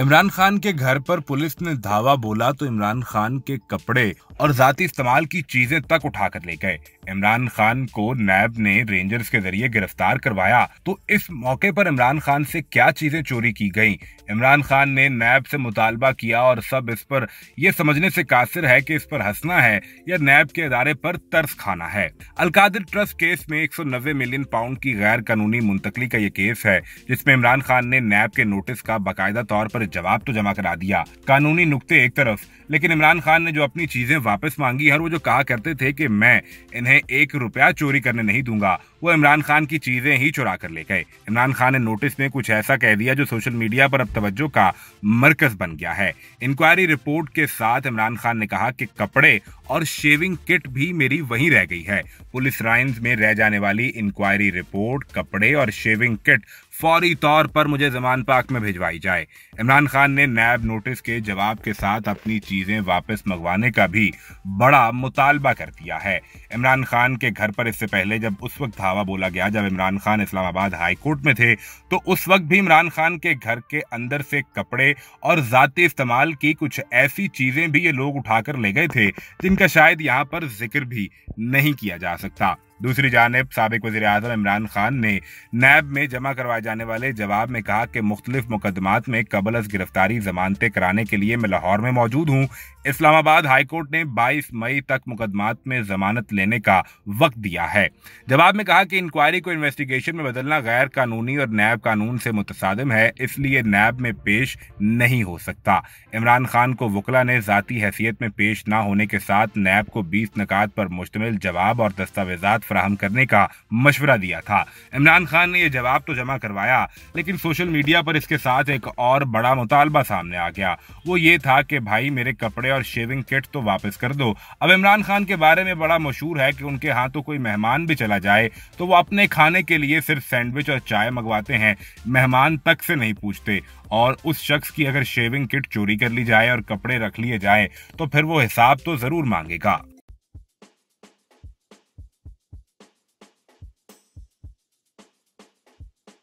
इमरान खान के घर पर पुलिस ने धावा बोला तो इमरान खान के कपड़े और जाती इस्तेमाल की चीजें तक उठाकर ले गए इमरान खान को नैब ने रेंजर्स के जरिए गिरफ्तार करवाया तो इस मौके पर इमरान खान से क्या चीजें चोरी की गई इमरान खान ने नैब से मुतालबा किया और सब इस पर यह समझने से कासिर है कि इस पर हंसना है या नैब के अदारे पर तर्स खाना है अलकादिर ट्रस्ट केस में एक मिलियन पाउंड की गैर कानूनी मुंतकली का ये केस है जिसमें इमरान खान ने नैब के नोटिस का बाकायदा तौर पर जवाब तो जमा करा दिया कानूनी नुकते एक तरफ लेकिन इमरान खान ने जो अपनी चीजें वापस मांगी है और वो जो कहा करते थे कि मैं इन्हें एक रुपया चोरी करने नहीं दूंगा वो इमरान खान की चीजें ही चुरा कर ले गए इमरान खान ने नोटिस में कुछ ऐसा कह दिया जो सोशल मीडिया पर अब तवज्जो का मरकज बन गया है इंक्वायरी रिपोर्ट के साथ इमरान खान ने कहा कि कपड़े और शेविंग किट भी मेरी वहीं रह गई है पुलिस लाइन में रह जाने वाली इंक्वायरी रिपोर्ट कपड़े और शेविंग किट फौरी तौर पर मुझे जमान पाक में भिजवाई जाए इमरान खान ने नैब नोटिस के जवाब के साथ अपनी चीज़ें वापस मंगवाने का भी बड़ा मुतालबा कर दिया है इमरान खान के घर पर इससे पहले जब उस वक्त धावा बोला गया जब इमरान खान इस्लामाबाद हाई कोर्ट में थे तो उस वक्त भी इमरान खान के घर के अंदर से कपड़े और ज़ाती इस्तेमाल की कुछ ऐसी चीज़ें भी ये लोग उठाकर ले गए थे जिनका शायद यहाँ पर जिक्र भी नहीं किया जा सकता दूसरी जानब सबक वजी अजम इमरान खान ने नैब में जमा करवाए जाने वाले जवाब में कहा कि मुख्तलिफ मुकदमात में कबल अज गिरफ्तारी जमानतें कराने के लिए मैं लाहौर में मौजूद हूँ इस्लामाबाद हाईकोर्ट ने 22 मई तक मुकदमात में जमानत लेने का वक्त दिया है जवाब में कहा कि इंक्वायरी को इन्वेस्टिगेशन में बदलना गैर कानूनी और नैब कानून से मुतसादम है इसलिए नैब में पेश नहीं हो सकता इमरान खान को वकला ने जतीी हैसियत में पेश न होने के साथ नैब को बीस नकात पर मुश्तमिल जवाब और दस्तावेजा फराहम करने का मशवरा दिया था इमरान खान ने यह जवाब तो जमा करवाया लेकिन सोशल मीडिया पर इसके साथ एक और बड़ा मुतालबा सामने आ गया वो ये था कि भाई मेरे कपड़े और शेविंग किट तो वापस कर दो अब इमरान खान के बारे में बड़ा मशहूर है कि उनके हाथों तो कोई मेहमान भी चला जाए तो वो अपने खाने के लिए सिर्फ सैंडविच और चाय मंगवाते हैं मेहमान तक से नहीं पूछते और उस शख्स की अगर शेविंग किट चोरी कर ली जाए और कपड़े रख लिए जाए तो फिर वो हिसाब तो जरूर मांगेगा